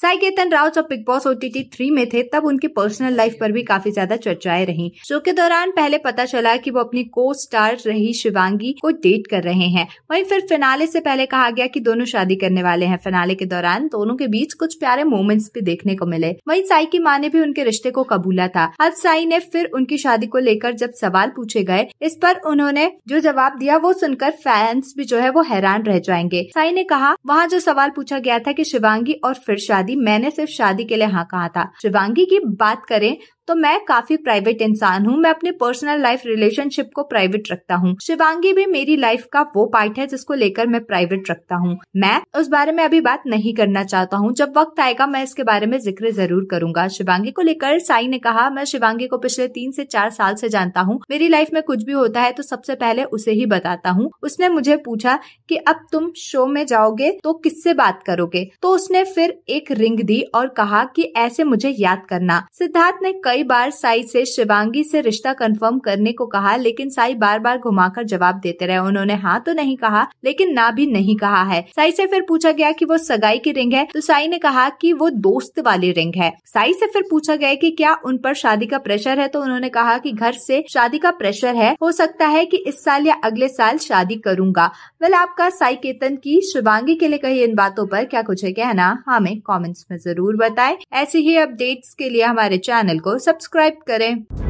साई केतन राव जब big boss OTT three में थे तब उनकी पर्सनल लाइफ पर भी काफी ज्यादा चर्चाएं रही शो के दौरान पहले पता चला कि वो अपनी को स्टार रही शिवांगी को डेट कर रहे हैं वहीं फिर फिनाले से पहले कहा गया कि दोनों शादी करने वाले हैं फिनाले के दौरान दोनों के बीच कुछ प्यारे मोमेंट्स भी देखने को मिले वही साई की माँ ने भी उनके रिश्ते को कबूला था अब साई ने फिर उनकी शादी को लेकर जब सवाल पूछे गए इस पर उन्होंने जो जवाब दिया वो सुनकर फैंस भी जो है वो हैरान रह जाएंगे साई ने कहा वहाँ जो सवाल पूछा गया था की शिवांगी और फिर शादी शादी मैंने सिर्फ शादी के लिए हाँ कहा था शिवांगी की बात करें तो मैं काफी प्राइवेट इंसान हूँ मैं अपने पर्सनल लाइफ रिलेशनशिप को प्राइवेट रखता हूँ शिवांगी भी मेरी लाइफ का वो पार्ट है जिसको लेकर मैं प्राइवेट रखता हूँ मैं उस बारे में अभी बात नहीं करना चाहता हूँ जब वक्त आएगा मैं इसके बारे में जिक्र जरूर करूंगा शिवांगी को लेकर साई ने कहा मैं शिवांगी को पिछले तीन से चार साल से जानता हूँ मेरी लाइफ में कुछ भी होता है तो सबसे पहले उसे ही बताता हूँ उसने मुझे पूछा कि अब तुम शो में जाओगे तो किससे बात करोगे तो उसने फिर एक रिंग दी और कहा कि ऐसे मुझे याद करना सिद्धार्थ ने कई कई बार साई से शिवांगी से रिश्ता कंफर्म करने को कहा लेकिन साई बार बार घुमाकर जवाब देते रहे उन्होंने हाँ तो नहीं कहा लेकिन ना भी नहीं कहा है साई से फिर पूछा गया कि वो सगाई की रिंग है तो साई ने कहा कि वो दोस्त वाली रिंग है साई से फिर पूछा गया कि क्या उन पर शादी का प्रेशर है तो उन्होंने कहा कि घर से शादी का प्रेशर है हो सकता है कि इस साल या अगले साल शादी करूंगा वेल आपका साई केतन की शिवांगी के लिए कही इन बातों पर क्या कुछ है कहना हाँ, हमें कमेंट्स में जरूर बताएं ऐसे ही अपडेट्स के लिए हमारे चैनल को सब्सक्राइब करें